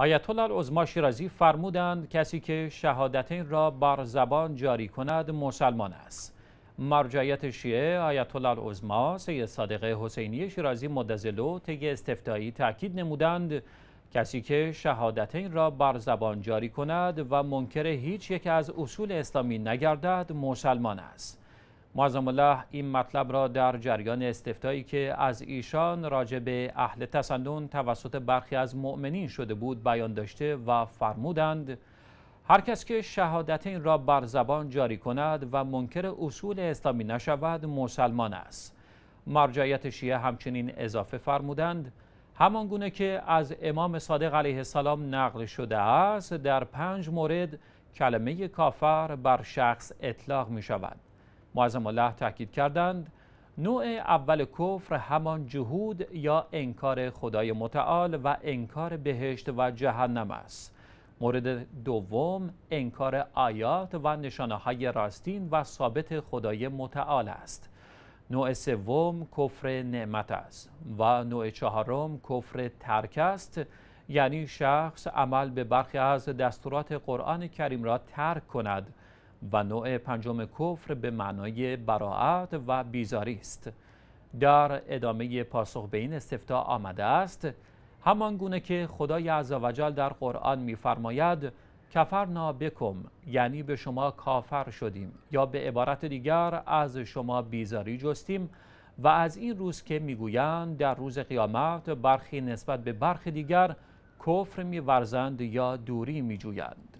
آیت الله شیرازی فرمودند کسی که شهادتین را بر زبان جاری کند مسلمان است مرجعیت شیعه آیت الله العظما سید صادق حسینی شیرازی مدزلو طی استفتایی تاکید نمودند کسی که شهادتین را بر زبان جاری کند و منکر هیچ یک از اصول اسلامی نگردد مسلمان است معظم الله این مطلب را در جریان استفتایی که از ایشان راجع به اهل تسنن توسط برخی از مؤمنین شده بود بیان داشته و فرمودند هر کس که شهادت این را بر زبان جاری کند و منکر اصول اسلامی نشود مسلمان است مرجعیت شیعه همچنین اضافه فرمودند همان گونه که از امام صادق علیه السلام نقل شده است در پنج مورد کلمه کافر بر شخص اطلاق می شود معظم الله تاکید کردند نوع اول کفر همان جهود یا انکار خدای متعال و انکار بهشت و جهنم است مورد دوم انکار آیات و نشانه های راستین و ثابت خدای متعال است نوع سوم کفر نعمت است و نوع چهارم کفر ترک است یعنی شخص عمل به برخی از دستورات قرآن کریم را ترک کند و نوع پنجم کفر به معنای براعت و بیزاری است در ادامه پاسخ به این استفتا آمده است همان گونه که خدای عزوجل در قرآن می‌فرماید کفرنا بکم یعنی به شما کافر شدیم یا به عبارت دیگر از شما بیزاری جستیم و از این روز که میگویند در روز قیامت برخی نسبت به برخی دیگر کفر میورزند یا دوری میجویند